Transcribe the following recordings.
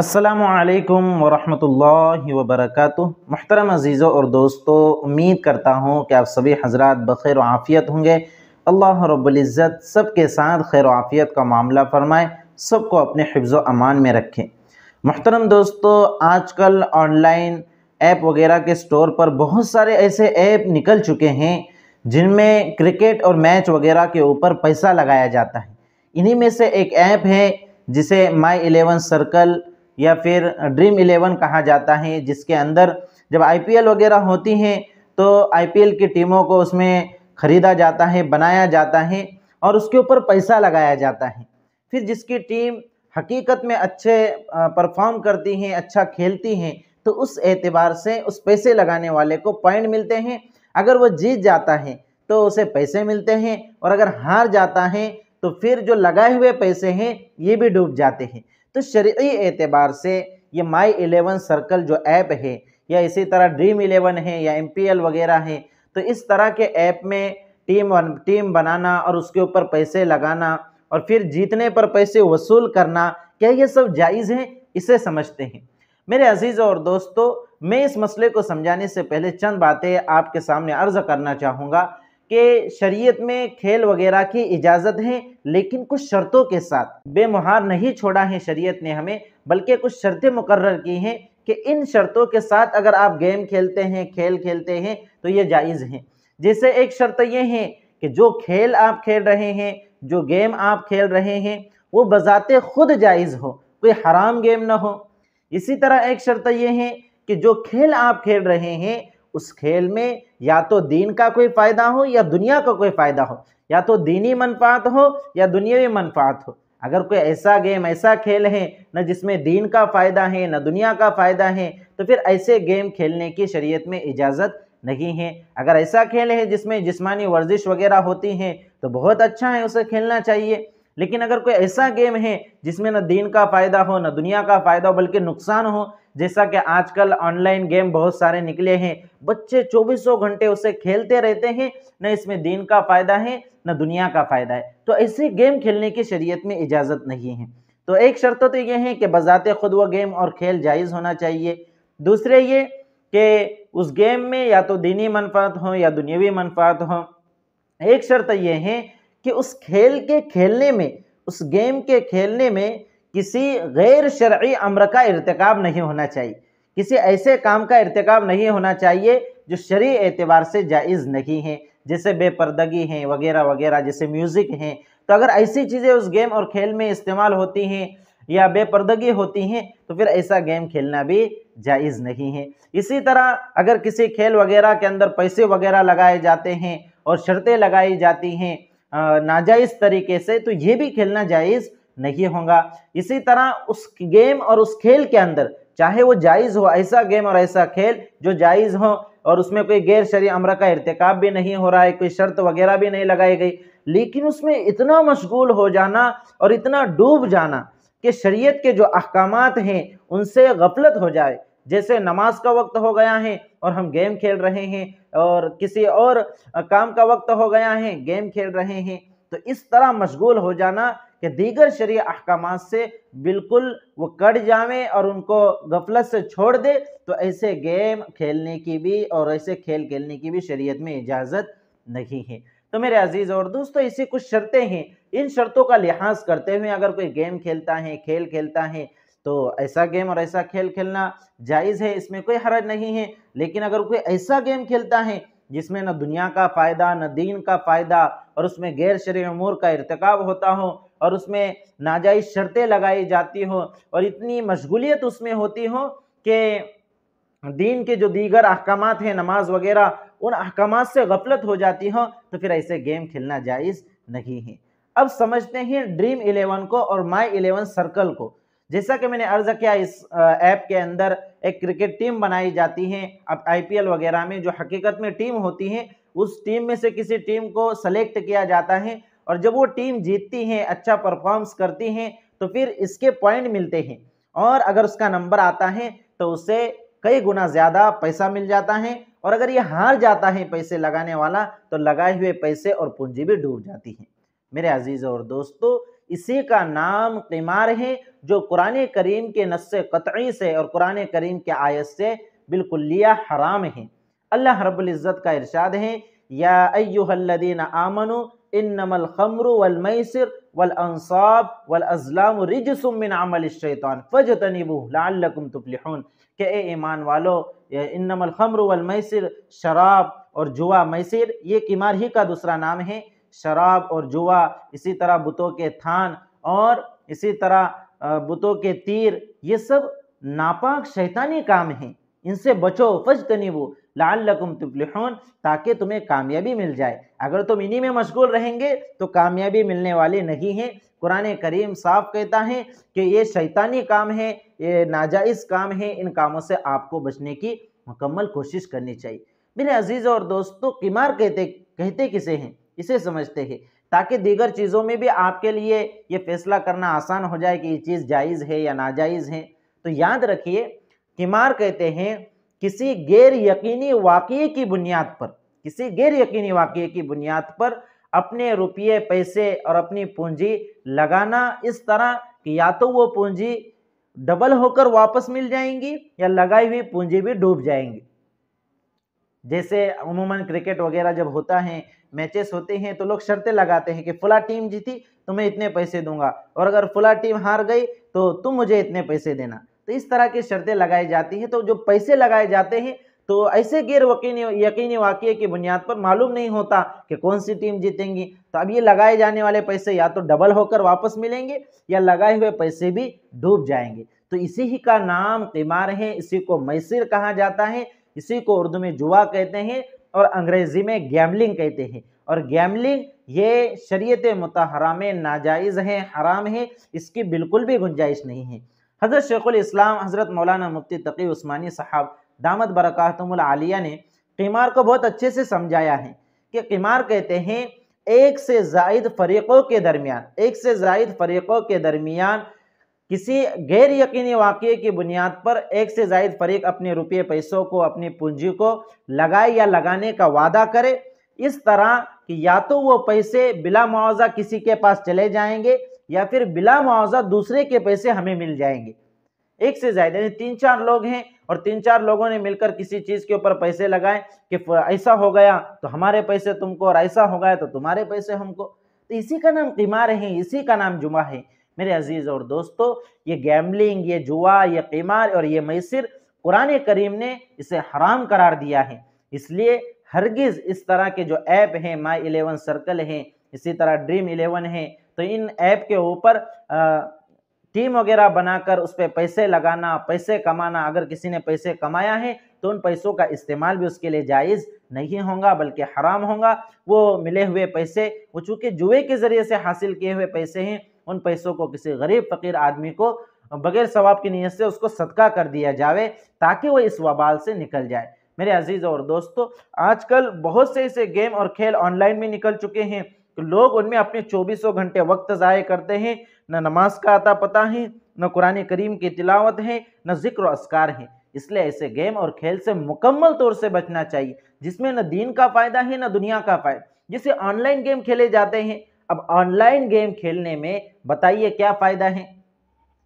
असलकम वरहमल वबरक महतरम अज़ीज़ों और दोस्तों उम्मीद करता हूँ कि आप सभी हजरात बखैर आफ़ियत होंगे अल्लाह रब्ज़त सब के साथ खैर आफ़ियत का मामला फ़रमाए सबको अपने हिफ्ज़ अमान में रखें महतरम दोस्तों आजकल ऑनलाइन ऐप वगैरह के स्टोर पर बहुत सारे ऐसे ऐप निकल चुके हैं जिनमें क्रिकेट और मैच वगैरह के ऊपर पैसा लगाया जाता है इन्हीं में से एक ऐप है जिसे माई एलेवन सर्कल या फिर ड्रीम इलेवन कहा जाता है जिसके अंदर जब आईपीएल वगैरह होती हैं तो आईपीएल की टीमों को उसमें ख़रीदा जाता है बनाया जाता है और उसके ऊपर पैसा लगाया जाता है फिर जिसकी टीम हकीकत में अच्छे परफॉर्म करती हैं अच्छा खेलती हैं तो उस एतबार से उस पैसे लगाने वाले को पॉइंट मिलते हैं अगर वो जीत जाता है तो उसे पैसे मिलते हैं और अगर हार जाता है तो फिर जो लगाए हुए पैसे हैं ये भी डूब जाते हैं तो शरी एतबार से ये माई एलेवन सर्कल जो ऐप है या इसी तरह ड्रीम इलेवन है या एम वगैरह है तो इस तरह के ऐप में टीम टीम बनाना और उसके ऊपर पैसे लगाना और फिर जीतने पर पैसे वसूल करना क्या ये सब जायज़ हैं इसे समझते हैं मेरे अजीज़ और दोस्तों मैं इस मसले को समझाने से पहले चंद बातें आपके सामने अर्ज करना चाहूँगा कि शरीयत में खेल वगैरह की इजाज़त है लेकिन कुछ शर्तों के साथ बेमहार नहीं छोड़ा है शरीयत ने हमें बल्कि कुछ शर्तें मुकर की हैं कि इन शर्तों के साथ अगर आप गेम खेलते हैं खेल खेलते हैं तो ये जायज़ हैं जैसे एक शर्त ये है कि जो खेल आप खेल रहे हैं जो गेम आप खेल रहे हैं वो बज़ात खुद जायज़ हो कोई हराम गेम ना हो इसी तरह एक शर्त ये है कि जो खेल आप खेल रहे हैं उस खेल में या तो दीन का कोई फ़ायदा हो या दुनिया का कोई फ़ायदा हो या तो दीनी मनफात हो या दुनियावी मनफात हो अगर कोई ऐसा गेम ऐसा खेल है न जिसमें दीन का फ़ायदा है न दुनिया का फ़ायदा है तो फिर ऐसे गेम खेलने की शरीयत में इजाज़त नहीं है अगर ऐसा खेल है जिसमें जिस्मानी वर्जिश वगैरह होती है तो बहुत अच्छा है उसे खेलना चाहिए लेकिन अगर कोई ऐसा गेम है जिसमें न दीन का फ़ायदा हो न दुनिया का फ़ायदा हो बल्कि नुकसान हो जैसा कि आजकल ऑनलाइन गेम बहुत सारे निकले हैं बच्चे चौबीसों घंटे उसे खेलते रहते हैं न इसमें दीन का फ़ायदा है न दुनिया का फ़ायदा है तो ऐसे गेम खेलने की शरीयत में इजाज़त नहीं है तो एक शर्त तो ये है कि बजात खुद वह गेम और खेल जायज़ होना चाहिए दूसरे ये कि उस गेम में या तो दीनी मनफात हो या दुनियावी मनफात हो एक शर्त यह है कि उस खेल के खेलने में उस गेम के खेलने में किसी गैर शर्य अम्र का इरतकब नहीं होना चाहिए किसी ऐसे काम का इरतकब नहीं होना चाहिए जो शरी एतबार से जायज़ नहीं है जैसे बेपरदगी हैं वगैरह वगैरह जैसे म्यूज़िक हैं तो अगर ऐसी चीज़ें उस गेम और खेल में इस्तेमाल होती हैं या बेपरदगी होती हैं तो फिर ऐसा गेम खेलना भी जायज़ नहीं है इसी तरह अगर किसी खेल वगैरह के अंदर पैसे वगैरह लगाए जाते हैं और शर्तें लगाई जाती हैं नाजायज़ तरीके से तो ये भी खेलना जायज़ नहीं होगा इसी तरह उस गेम और उस खेल के अंदर चाहे वो जायज़ हो ऐसा गेम और ऐसा खेल जो जायज़ हो और उसमें कोई गैर शरी अमरा का irतकब भी नहीं हो रहा है कोई शर्त वगैरह भी नहीं लगाई गई लेकिन उसमें इतना मशगूल हो जाना और इतना डूब जाना कि शरीयत के जो अहकाम हैं उनसे गफलत हो जाए जैसे नमाज का वक्त हो गया है और हम गेम खेल रहे हैं और किसी और काम का वक्त हो गया है गेम खेल रहे हैं तो इस तरह मशगूल हो जाना कि दीगर शरीय अहकाम से बिल्कुल वो कट जावें और उनको गफलत से छोड़ दे तो ऐसे गेम खेलने की भी और ऐसे खेल खेलने की भी शरीयत में इजाज़त नहीं है तो मेरे अजीज़ और दोस्तों तो ऐसी कुछ शर्तें हैं इन शर्तों का लिहाज करते हुए अगर कोई गेम खेलता है खेल खेलता है तो ऐसा गेम और ऐसा खेल खेलना जायज़ है इसमें कोई हरज नहीं है लेकिन अगर कोई ऐसा गेम खेलता है जिसमें न दुनिया का फ़ायदा न दीन का फ़ायदा और उसमें गैर शरी उमूर का इरतकब होता हो और उसमें नाजायज शर्तें लगाई जाती हों और इतनी मशगूलियत उसमें होती हो कि दीन के जो दीगर अहकाम हैं नमाज वगैरह उन अहकाम से गफलत हो जाती हो तो फिर ऐसे गेम खेलना जायज़ नहीं है अब समझते हैं ड्रीम इलेवन को और माई इलेवन सर्कल को जैसा कि मैंने अर्ज किया इस ऐप के अंदर एक क्रिकेट टीम बनाई जाती है अब आईपीएल वगैरह में जो हकीकत में टीम होती है उस टीम में से किसी टीम को सेलेक्ट किया जाता है और जब वो टीम जीतती है अच्छा परफॉर्म्स करती हैं तो फिर इसके पॉइंट मिलते हैं और अगर उसका नंबर आता है तो उसे कई गुना ज़्यादा पैसा मिल जाता है और अगर ये हार जाता है पैसे लगाने वाला तो लगाए हुए पैसे और पूंजी भी डूब जाती है मेरे अजीज़ और दोस्तों इसी का नाम क़िमार है जो कुरान करीम के नस्स कतई से और कुरान करीम के आयत से बिल्कुल लिया हराम है अल्लाह रब्ज़त का इरशाद है या अयुहल्लिन आमनु इन नमल खमरु वल मैसर वल अजलाम रिजसमिन अमल शैतान फज तनिबू लाकुम तुफलिहन के ए ईमान वालो इन नमल खमरु शराब और जुआ मैसर ये किमार ही का दूसरा नाम है शराब और जुआ इसी तरह बुतों के थान और इसी तरह बुतों के तीर ये सब नापाक शैतानी काम हैं इनसे बचो फज लाल लकुम तुफलिहन ताकि तुम्हें कामयाबी मिल जाए अगर तुम इन्हीं में मशगूल रहेंगे तो कामयाबी मिलने वाले नहीं हैं कुरान करीम साफ कहता है कि ये शैतानी काम है ये नाजायज़ काम है इन कामों से आपको बचने की मुकम्मल कोशिश करनी चाहिए मेरे अजीज़ और दोस्तों किमार कहते कहते किसे हैं इसे समझते हैं ताकि दीगर चीज़ों में भी आपके लिए ये फैसला करना आसान हो जाए कि ये चीज़ जायज़ है या नाजायज़ है तो याद रखिए किमार कहते हैं किसी गैर यकीनी वाक्य की बुनियाद पर किसी गैर यकीनी वाक्य की बुनियाद पर अपने रुपये पैसे और अपनी पूंजी लगाना इस तरह कि या तो वो पूंजी डबल होकर वापस मिल जाएंगी या लगाई हुई पूंजी भी डूब जाएंगी जैसे अमूमन क्रिकेट वगैरह जब होता है मैचेस होते हैं तो लोग शर्तें लगाते हैं कि फुला टीम जीती तो मैं इतने पैसे दूंगा और अगर फुला टीम हार गई तो तुम मुझे इतने पैसे देना तो इस तरह की शर्तें लगाई जाती हैं तो जो पैसे लगाए जाते हैं तो ऐसे गैर वकीनी यकीनी वाक़े की बुनियाद पर मालूम नहीं होता कि कौन सी टीम जीतेंगी तो अब ये लगाए जाने वाले पैसे या तो डबल होकर वापस मिलेंगे या लगाए हुए पैसे भी डूब जाएंगे तो इसी ही का नाम तीमार है इसी को मैसर कहा जाता है इसी को उर्दू में जुआ कहते हैं और अंग्रेज़ी में गैमलिंग कहते हैं और गैमलिंग ये शरीय मतहरा में नाजायज़ है हराम है इसकी बिल्कुल भी गुंजाइश नहीं है हज़रत शेखुल इस्लाम हज़रत मौलाना मुफ्ती तकी उस्मानी साहब दामद बरकतमलिया ने क़िमार को बहुत अच्छे से समझाया है कि क़िमार कहते हैं एक से जायद फरीक़ों के दरमियान एक से जायद फरीक़ों के दरमियान किसी गैर यकीनी वाक़े की बुनियाद पर एक से जायद फरीक अपने रुपये पैसों को अपनी पूंजी को लगाए या लगाने का वादा करे इस तरह कि या तो वो पैसे बिला मुआवजा किसी के पास चले जाएंगे या फिर बिला मुआवजा दूसरे के पैसे हमें मिल जाएंगे एक से ज्यादा यानी तीन चार लोग हैं और तीन चार लोगों ने मिलकर किसी चीज़ के ऊपर पैसे लगाए कि ऐसा हो गया तो हमारे पैसे तुमको और ऐसा हो गया तो तुम्हारे पैसे हमको तो इसी का नाम कीमार है इसी का नाम जुमा है मेरे अजीज़ और दोस्तों ये गैम्बलिंग ये जुआ ये कीमार और ये मैसर कुरान करीम ने इसे हराम करार दिया है इसलिए हरगिज़ इस तरह के जो ऐप हैं माई इलेवन सर्कल हैं इसी तरह ड्रीम इलेवन है तो इन ऐप के ऊपर टीम वगैरह बनाकर उस पर पैसे लगाना पैसे कमाना अगर किसी ने पैसे कमाया है तो उन पैसों का इस्तेमाल भी उसके लिए जायज़ नहीं होगा बल्कि हराम होगा वो मिले हुए पैसे वो चूँकि जुए के ज़रिए से हासिल किए हुए पैसे हैं उन पैसों को किसी गरीब फ़कीर आदमी को बगैर सवाब की नीयत से उसको सदका कर दिया जाए ताकि वो इस वबाल से निकल जाए मेरे अजीज़ और दोस्तों आजकल बहुत से ऐसे गेम और खेल ऑनलाइन में निकल चुके हैं कि लोग उनमें अपने चौबीसों घंटे वक्त ज़ाय करते हैं न नमाज का अता पता है न कुरान करीम की तिलावत है न जिक्र असकार है इसलिए ऐसे गेम और खेल से मुकम्मल तौर से बचना चाहिए जिसमें न दीन का फ़ायदा है न दुनिया का फ़ायदा जिसे ऑनलाइन गेम खेले जाते हैं अब ऑनलाइन गेम खेलने में बताइए क्या फ़ायदा है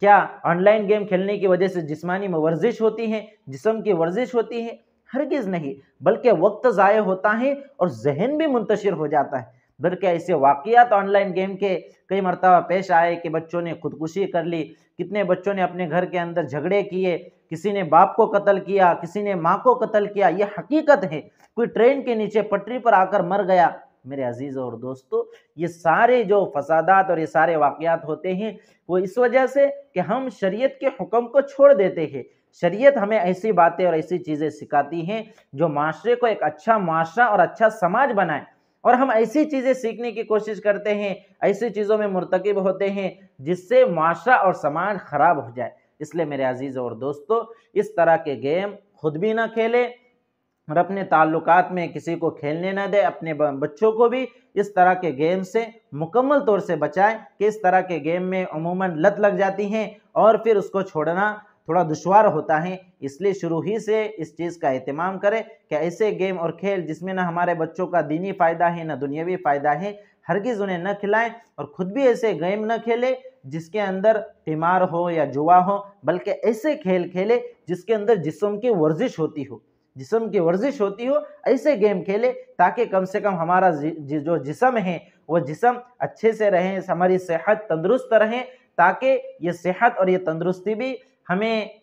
क्या ऑनलाइन गेम खेलने की वजह से जिस्मानी में वर्जिश होती है जिसम की वर्जिश होती है हरगिज़ नहीं बल्कि वक्त ज़ाय होता है और जहन भी मुंतशिर हो जाता है बल्कि ऐसे वाक़ात ऑनलाइन गेम के कई मरतबा पेश आए कि बच्चों ने खुदकुशी कर ली कितने बच्चों ने अपने घर के अंदर झगड़े किए किसी ने बाप को कत्ल किया किसी ने माँ को कत्ल किया ये हकीकत है कोई ट्रेन के नीचे पटरी पर आकर मर गया मेरे अजीज़ और दोस्तों ये सारे जो फसादात और ये सारे वाकयात होते हैं वो इस वजह से कि हम शरीयत के हुक्म को छोड़ देते हैं शरीयत हमें ऐसी बातें और ऐसी चीज़ें सिखाती हैं जो माशरे को एक अच्छा माशरा और अच्छा समाज बनाए और हम ऐसी चीज़ें सीखने की कोशिश करते हैं ऐसी चीज़ों में मरतकब होते हैं जिससे माशरा और समाज ख़राब हो जाए इसलिए मेरे अजीज़ और दोस्तों इस तरह के गेम खुद भी ना खेले और अपने ताल्लुक में किसी को खेलने ना दे अपने बच्चों को भी इस तरह के गेम से मुकम्मल तौर से बचाएं कि इस तरह के गेम में अमूमन लत लग जाती हैं और फिर उसको छोड़ना थोड़ा दुशवार होता है इसलिए शुरू ही से इस चीज़ का अहतमाम करें कि ऐसे गेम और खेल जिसमें ना हमारे बच्चों का दीनी फ़ायदा है ना दुनियावी फ़ायदा है हरगिज़ उन्हें न खिलाएं और ख़ुद भी ऐसे गेम न खेले जिसके अंदर तीमार हो या जुआ हो बल्कि ऐसे खेल खेले जिसके अंदर जिसम की वर्जिश होती हो जिसम की वर्जिश होती हो ऐसे गेम खेले ताकि कम से कम हमारा जि, जो जिसम है वो जिसम अच्छे से रहें हमारी सेहत तंदुरुस्त रहें ताकि ये सेहत और ये तंदुरुस्ती भी हमें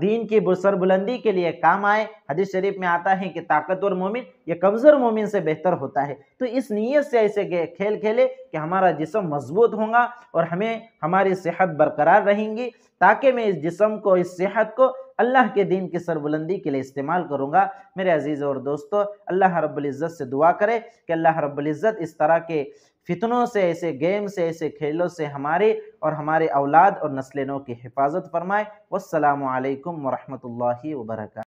दीन की सरबुलंदी के लिए काम आए हदीस शरीफ में आता है कि ताकतवर मोमिन ये कमज़ोर मोमिन से बेहतर होता है तो इस नीयत से ऐसे खेल खेले कि हमारा जिसम मजबूत होगा और हमें हमारी सेहत बरकरार रहेंगी ताकि मैं इस जिसम को इस सेहत को अल्लाह के दीन की सरबुलंदी के लिए इस्तेमाल करूँगा मेरे अजीज़ और दोस्तों अल्लाह रब्ज़त से दुआ करे कि अल्लाह रब्ज़त इस तरह के फितनों से ऐसे गेम से ऐसे खेलों से हमारे और हमारे औलाद और नस्लों की हिफाजत फरमाए वालकम वरहमल वर्का